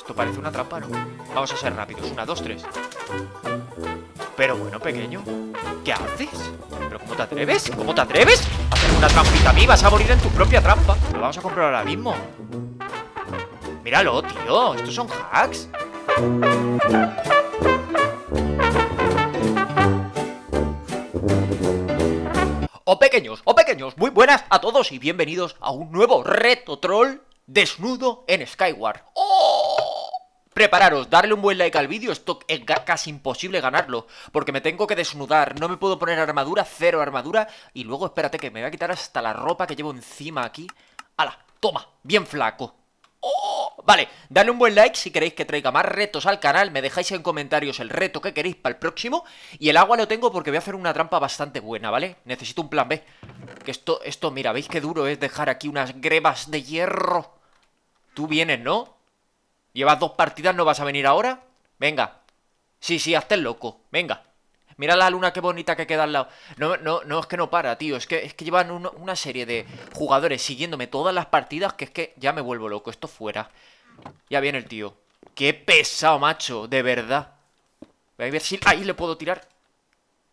esto parece una trampa, ¿no? Vamos a ser rápidos. Una, dos, tres. Pero bueno, pequeño. ¿Qué haces? ¿Pero cómo te atreves? ¿Cómo te atreves? hacer una trampita a mí. Vas a morir en tu propia trampa. Lo vamos a comprar ahora mismo. Míralo, tío. Estos son hacks. O oh, pequeños, o oh, pequeños, muy buenas a todos y bienvenidos a un nuevo reto troll desnudo en Skyward. ¡Oh! Prepararos, darle un buen like al vídeo, esto es casi imposible ganarlo, porque me tengo que desnudar, no me puedo poner armadura, cero armadura, y luego espérate que me voy a quitar hasta la ropa que llevo encima aquí. ¡Hala! ¡Toma! Bien flaco. ¡Oh! Vale, dale un buen like si queréis que traiga más retos al canal, me dejáis en comentarios el reto que queréis para el próximo, y el agua lo tengo porque voy a hacer una trampa bastante buena, ¿vale? Necesito un plan B. Que esto, esto, mira, ¿veis qué duro es dejar aquí unas grebas de hierro? Tú vienes, ¿no? ¿Llevas dos partidas? ¿No vas a venir ahora? Venga. Sí, sí, hazte el loco. Venga. Mira la luna, qué bonita que queda al lado. No, no, no es que no para, tío. Es que, es que llevan una serie de jugadores siguiéndome todas las partidas que es que ya me vuelvo loco. Esto fuera. Ya viene el tío. Qué pesado, macho. De verdad. Voy a ver si ahí le puedo tirar.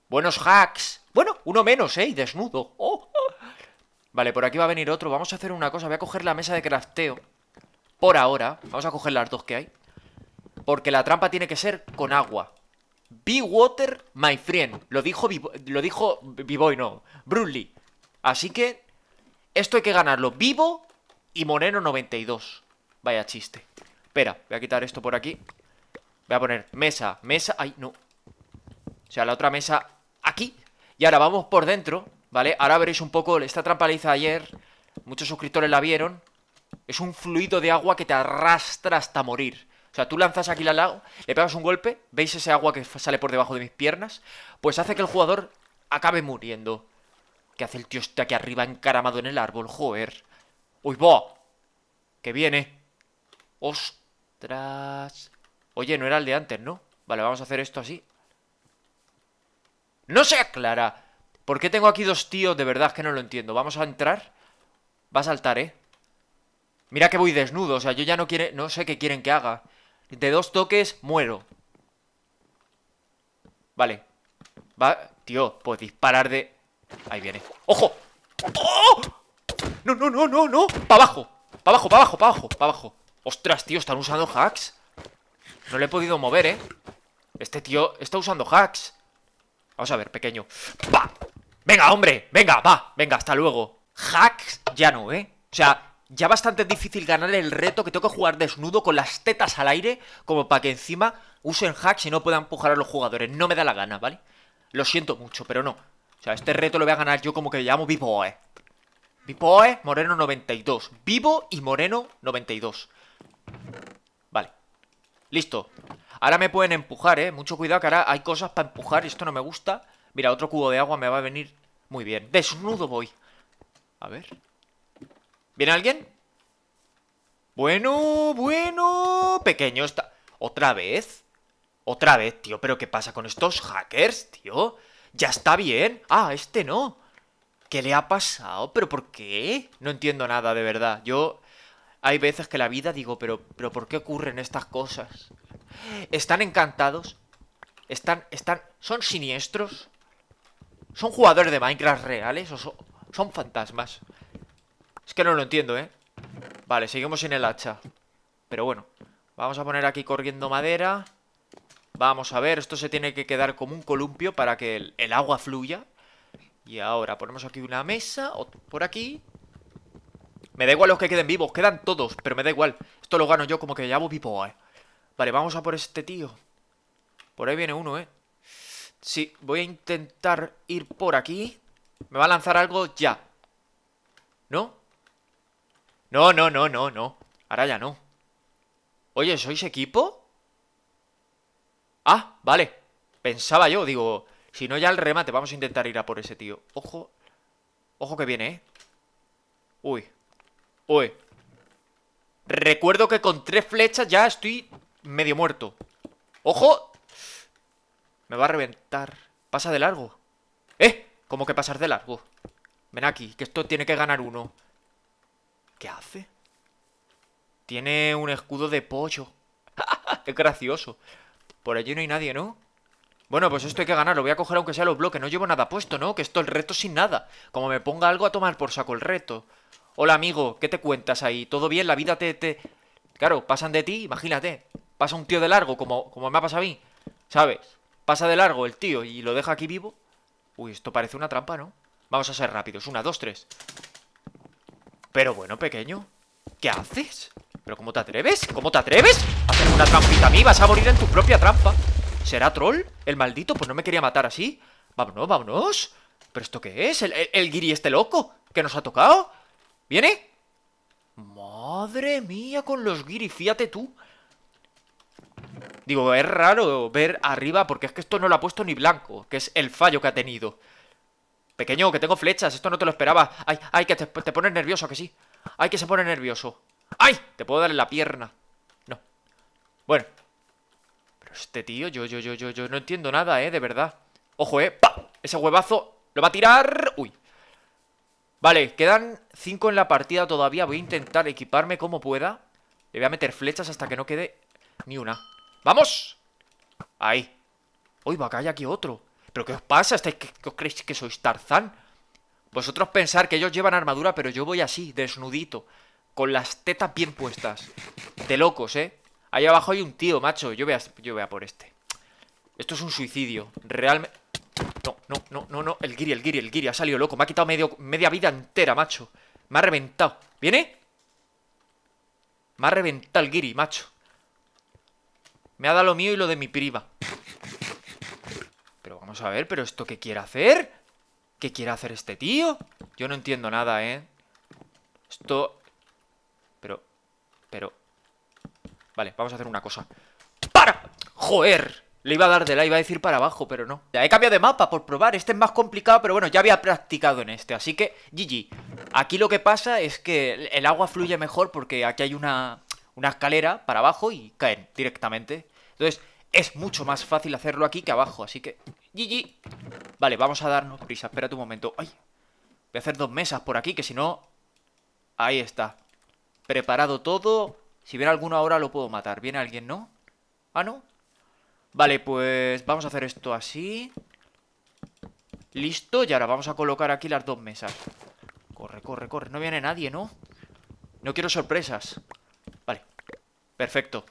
Buenos hacks. Bueno, uno menos, ¿eh? Y desnudo. Oh, oh. Vale, por aquí va a venir otro. Vamos a hacer una cosa. Voy a coger la mesa de crafteo por ahora, vamos a coger las dos que hay, porque la trampa tiene que ser con agua. Be water, my friend. Lo dijo, lo dijo no, Brunley. Así que esto hay que ganarlo vivo y Monero 92. Vaya chiste. Espera, voy a quitar esto por aquí. Voy a poner mesa, mesa... Ay, no. O sea, la otra mesa aquí. Y ahora vamos por dentro, ¿vale? Ahora veréis un poco... Esta trampa la hice ayer. Muchos suscriptores la vieron. Es un fluido de agua que te arrastra hasta morir. O sea, tú lanzas aquí la lago, le pegas un golpe, ¿veis ese agua que sale por debajo de mis piernas? Pues hace que el jugador acabe muriendo. ¿Qué hace el tío este aquí arriba encaramado en el árbol? Joder. ¡Uy, boa! Que viene. ¡Ostras! Oye, no era el de antes, ¿no? Vale, vamos a hacer esto así. ¡No se aclara! ¿Por qué tengo aquí dos tíos? De verdad que no lo entiendo. Vamos a entrar. Va a saltar, ¿eh? Mira que voy desnudo, o sea, yo ya no quiere, no sé qué quieren que haga. De dos toques, muero. Vale. tío, pues disparar de... Ahí viene. ¡Ojo! ¡Oh! No, no, no, no, no. ¡Para abajo! ¡Para abajo, para abajo, para abajo, para abajo! ¡Ostras, tío! ¿Están usando hacks? No le he podido mover, ¿eh? Este tío está usando hacks. Vamos a ver, pequeño. ¡Pa! ¡Venga, hombre! ¡Venga, va! ¡Venga, hasta luego! Hacks ya no, ¿eh? O sea, ya bastante difícil ganar el reto que tengo que jugar desnudo con las tetas al aire, como para que encima usen hacks y no pueda empujar a los jugadores. No me da la gana, ¿vale? Lo siento mucho, pero no. O sea, este reto lo voy a ganar yo como que llamo Vivo eh. Vivo Moreno 92. Vivo y Moreno 92. Vale. Listo. Ahora me pueden empujar, ¿eh? Mucho cuidado que ahora hay cosas para empujar y esto no me gusta. Mira, otro cubo de agua me va a venir muy bien. Desnudo voy. A ver. ¿Viene alguien? Bueno, bueno. Pequeño está... ¿Otra vez? ¿Otra vez, tío? ¿Pero qué pasa con estos hackers, tío? Ya está bien. Ah, este no. ¿Qué le ha pasado? ¿Pero por qué? No entiendo nada, de verdad. Yo... Hay veces que la vida digo, pero, pero ¿por qué ocurren estas cosas? Están encantados. Están, están... Son siniestros. ¿Son jugadores de Minecraft reales o son, son fantasmas? Es que no lo entiendo, ¿eh? Vale, seguimos sin el hacha. Pero bueno, vamos a poner aquí corriendo madera. Vamos a ver, esto se tiene que quedar como un columpio para que el, agua fluya. Y ahora ponemos aquí una mesa, por aquí. Me da igual los que queden vivos, quedan todos, pero me da igual. Esto lo gano yo como que voy vivo, ¿eh? Vale, vamos a por este tío. Por ahí viene uno, ¿eh? Sí, voy a intentar ir por aquí. Me va a lanzar algo ya. ¿No? No, no, no, no, no. Ahora ya no. Oye, ¿sois equipo? Ah, vale. Pensaba yo, digo, si no ya el remate, vamos a intentar ir a por ese tío. Ojo, ojo que viene, ¿eh? Uy, uy. Recuerdo que con tres flechas ya estoy medio muerto. ¡Ojo! Me va a reventar. Pasa de largo. ¡Eh! ¿Cómo que pasar de largo. Ven aquí, que esto tiene que ganar uno. ¿Qué hace? Tiene un escudo de pollo. ¡Qué gracioso! Por allí no hay nadie, ¿no? Bueno, pues esto hay que ganar. Lo voy a coger aunque sea los bloques. No llevo nada puesto, ¿no? Que esto el reto sin nada. Como me ponga algo a tomar por saco el reto. Hola, amigo. ¿Qué te cuentas ahí? ¿Todo bien? ¿La vida te...? te... Claro, pasan de ti, imagínate. Pasa un tío de largo, como, como me ha pasado a mí. ¿Sabes? Pasa de largo el tío y lo deja aquí vivo. Uy, esto parece una trampa, ¿no? Vamos a ser rápidos. Una, dos, tres. Pero bueno, pequeño ¿Qué haces? ¿Pero cómo te atreves? ¿Cómo te atreves? Hacer una trampita a mí, vas a morir en tu propia trampa ¿Será troll? ¿El maldito? Pues no me quería matar así Vámonos, vámonos ¿Pero esto qué es? ¿El, el, este loco? ¿Que nos ha tocado? ¿Viene? Madre mía, con los guiri, fíjate tú Digo, es raro ver arriba porque es que esto no lo ha puesto ni blanco, que es el fallo que ha tenido. Pequeño, que tengo flechas, esto no te lo esperaba. Ay, ay, que te, pones nervioso, que sí. Ay, que se pone nervioso. ¡Ay! Te puedo dar en la pierna. No. Bueno. Pero este tío, yo, yo, yo, yo, yo no entiendo nada, ¿eh? De verdad. Ojo, ¿eh? ¡Pa! Ese huevazo lo va a tirar. ¡Uy! Vale, quedan Cinco en la partida todavía. Voy a intentar equiparme como pueda. Le voy a meter flechas hasta que no quede ni una. ¡Vamos! Ahí. ¡Uy, va, que hay aquí otro! ¿Pero qué os pasa? os creéis que sois Tarzán? Vosotros pensar que ellos llevan armadura, pero yo voy así, desnudito, con las tetas bien puestas. De locos, ¿eh? Ahí abajo hay un tío, macho. Yo voy yo por este. Esto es un suicidio. Realmente... No, no, no, no, no. El giri, el giri, el giri. Ha salido loco. Me ha quitado media vida entera, macho. Me ha reventado. ¿Viene? Me ha reventado el giri, macho. Me ha dado lo mío y lo de mi priva. Vamos a ver, pero ¿esto qué quiere hacer? ¿Qué quiere hacer este tío? Yo no entiendo nada, ¿eh? Esto... Pero... Pero... Vale, vamos a hacer una cosa. ¡Para! ¡Joder! Le iba a dar de la, iba a decir para abajo, pero no. Ya he cambiado de mapa por probar, este es más complicado, pero bueno, ya había practicado en este, así que GG. Aquí lo que pasa es que el agua fluye mejor porque aquí hay una, una escalera para abajo y caen directamente. Entonces, es mucho más fácil hacerlo aquí que abajo, así que GG. Vale, vamos a darnos prisa. Espérate un momento. ¡Ay! Voy a hacer dos mesas por aquí, que si no... Ahí está. Preparado todo. Si viene alguno ahora lo puedo matar. ¿Viene alguien, no? ¿Ah, no? Vale, pues vamos a hacer esto así. Listo. Y ahora vamos a colocar aquí las dos mesas. Corre, corre, corre. No viene nadie, ¿no? No quiero sorpresas. Vale. Perfecto.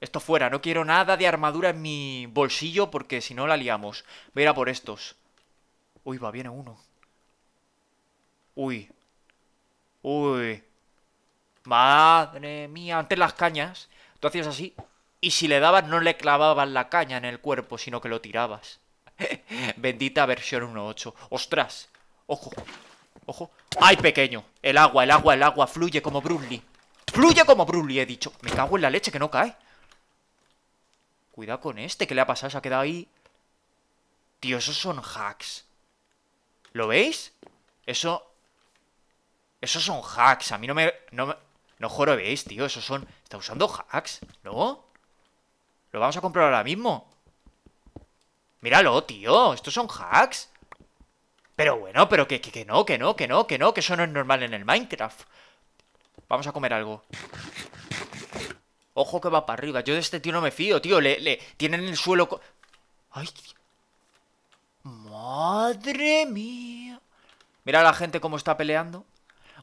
Esto fuera, no quiero nada de armadura en mi bolsillo porque si no la liamos. Voy a ir a por estos. Uy, va, viene uno. Uy. Uy. Madre mía, antes las cañas, tú hacías así y si le dabas no le clavabas la caña en el cuerpo, sino que lo tirabas. Bendita versión 1.8. Ostras. Ojo. Ojo. ¡Ay, pequeño! El agua, el agua, el agua fluye como Bruce Fluye como Bruce he dicho. Me cago en la leche que no cae. Cuidado con este, ¿qué le ha pasado? Se ha quedado ahí. Tío, esos son hacks. ¿Lo veis? Eso... Esos son hacks. A mí no me... No, juro, ¿veis, tío. Esos son... Está usando hacks, ¿no? Lo vamos a comprar ahora mismo. Míralo, tío. Estos son hacks. Pero bueno, pero que, que no, que no, que no, que no, que eso no es normal en el Minecraft. Vamos a comer algo. Ojo que va para arriba. Yo de este tío no me fío, tío. Le, le tienen el suelo... ¡Ay! ¡Madre mía! Mira a la gente cómo está peleando.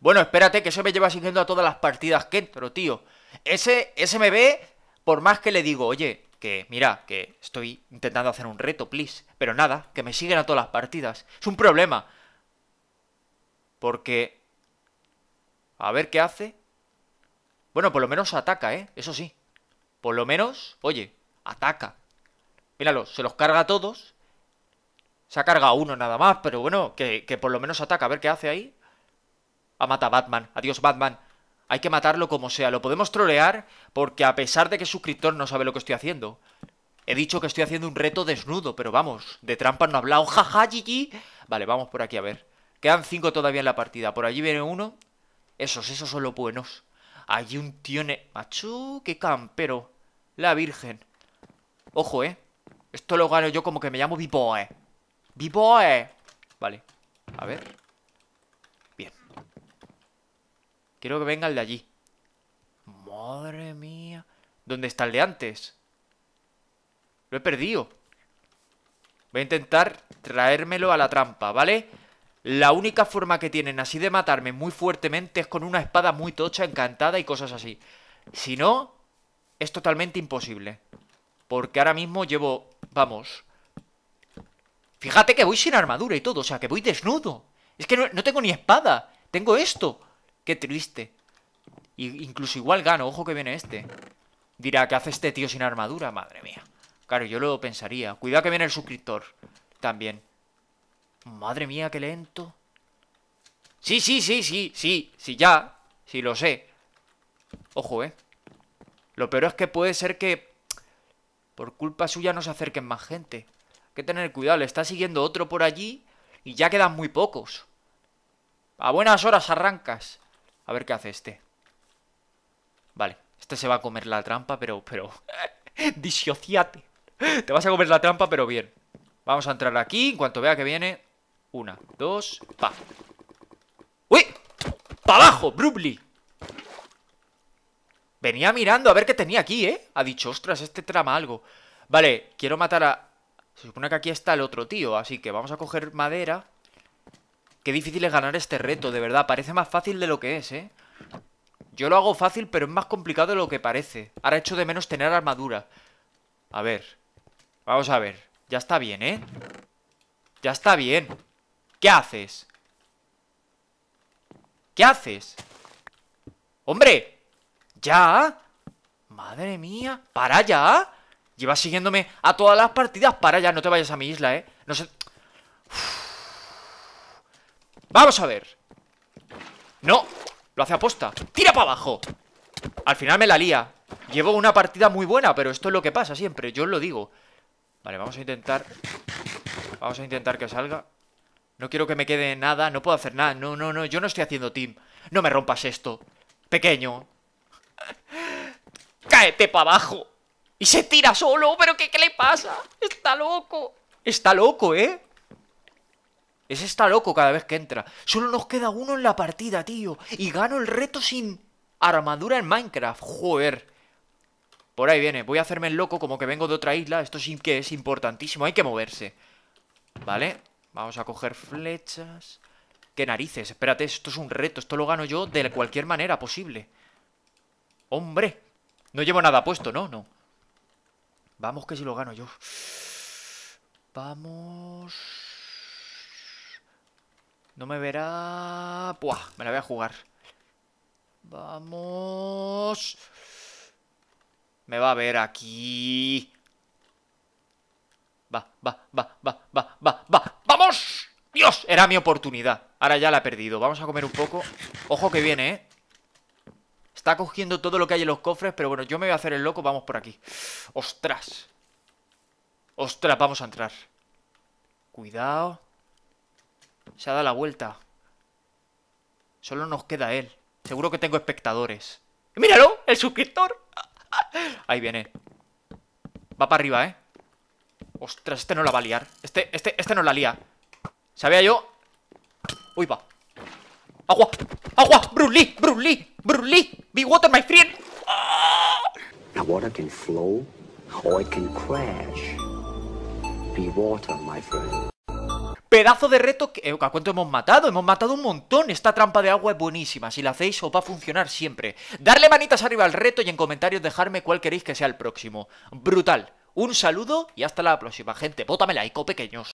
Bueno, espérate, que eso me lleva siguiendo a todas las partidas que entro, tío. Ese, ese me ve, por más que le digo, oye, que mira, que estoy intentando hacer un reto, please. Pero nada, que me siguen a todas las partidas. Es un problema. Porque... A ver qué hace. Bueno, por lo menos ataca, ¿eh? Eso sí. Por lo menos, oye, ataca. Míralo, se los carga a todos. Se ha cargado uno nada más, pero bueno, que, por lo menos ataca. A ver qué hace ahí. a mata a Batman. Adiós, Batman. Hay que matarlo como sea. Lo podemos trolear porque a pesar de que es suscriptor no sabe lo que estoy haciendo. He dicho que estoy haciendo un reto desnudo, pero vamos, de trampa no he hablado. Jaja, Gigi. Vale, vamos por aquí a ver. Quedan cinco todavía en la partida. Por allí viene uno. Esos, esos son los buenos. Hay un tío en... Machu... ¡Qué campero! La virgen. Ojo, ¿eh? Esto lo gano yo como que me llamo B-Boy. Vale. A ver. Bien. Quiero que venga el de allí. Madre mía. ¿Dónde está el de antes? Lo he perdido. Voy a intentar traérmelo a la trampa, ¿vale? La única forma que tienen así de matarme muy fuertemente es con una espada muy tocha, encantada y cosas así. Si no, es totalmente imposible. Porque ahora mismo llevo... Vamos. Fíjate que voy sin armadura y todo, o sea, que voy desnudo. Es que no, tengo ni espada. Tengo esto. Qué triste. Y incluso igual gano, ojo que viene este. Dirá, ¿qué hace este tío sin armadura? Madre mía. Claro, yo lo pensaría. Cuidado que viene el suscriptor. También. Madre mía, qué lento. Sí, sí, sí, sí, sí, sí, ya. Sí, lo sé. Ojo, eh. Lo peor es que puede ser que por culpa suya no se acerquen más gente. Hay que tener cuidado, le está siguiendo otro por allí y ya quedan muy pocos. A buenas horas arrancas. A ver qué hace este. Vale, este se va a comer la trampa, pero... pero... Disociate. Te vas a comer la trampa, pero bien. Vamos a entrar aquí, en cuanto vea que viene... Una, dos, pa. ¡Uy! ¡Para abajo, Brubly! Venía mirando a ver qué tenía aquí, ¿eh? Ha dicho, ostras, este trama algo. Vale, quiero matar a... Se supone que aquí está el otro tío, así que vamos a coger madera. Qué difícil es ganar este reto, de verdad. Parece más fácil de lo que es, ¿eh? Yo lo hago fácil, pero es más complicado de lo que parece. Ahora hecho de menos tener armadura. A ver. Vamos a ver. Ya está bien, ¿eh? Ya está bien. ¿Qué haces? ¿Qué haces? ¡Hombre! ¿Ya? ¡Madre mía! ¡Para ya! Llevas siguiéndome a todas las partidas. ¡Para ya! No te vayas a mi isla, ¿eh? No sé... Vamos a ver No, lo hace aposta ¡Tira para abajo! Al final me la lía Llevo una partida muy buena, pero esto es lo que pasa siempre Yo os lo digo Vale, vamos a intentar Vamos a intentar que salga no quiero que me quede nada, no puedo hacer nada. No, no, no, yo no estoy haciendo team. No me rompas esto. Pequeño. Cáete para abajo. Y se tira solo, pero ¿qué, ¿qué le pasa? Está loco. Está loco, ¿eh? Ese está loco cada vez que entra. Solo nos queda uno en la partida, tío. Y gano el reto sin armadura en Minecraft. Joder. Por ahí viene. Voy a hacerme el loco como que vengo de otra isla. Esto sí que es importantísimo. Hay que moverse. Vale. Vamos a coger flechas. ¡Qué narices! Espérate, esto es un reto. Esto lo gano yo de cualquier manera posible. ¡Hombre! No llevo nada puesto, ¿no? No. Vamos que si lo gano yo. Vamos... No me verá... ¡Puah! Me la voy a jugar. Vamos... Me va a ver aquí. Va, va, va, va, va, va, va. ¡Dios! Era mi oportunidad. Ahora ya la he perdido. Vamos a comer un poco. Ojo que viene, ¿eh? Está cogiendo todo lo que hay en los cofres, pero bueno, yo me voy a hacer el loco. Vamos por aquí. ¡Ostras! ¡Ostras! Vamos a entrar. Cuidado. Se ha dado la vuelta. Solo nos queda él. Seguro que tengo espectadores. ¡Míralo! ¡El suscriptor! Ahí viene. Va para arriba, ¿eh? ¡Ostras! Este no la va a liar. Este, este, este no la lía. Sabía yo Uy, va Agua, agua, Brulí, Brulí, Brulí Be water, my friend ah. water can flow or it can crash Be water, my friend Pedazo de reto que... Eh, ¿A cuánto hemos matado? Hemos matado un montón Esta trampa de agua es buenísima Si la hacéis os va a funcionar siempre Darle manitas arriba al reto y en comentarios dejarme cuál queréis que sea el próximo Brutal Un saludo y hasta la próxima, gente ¡Bótame like, pequeños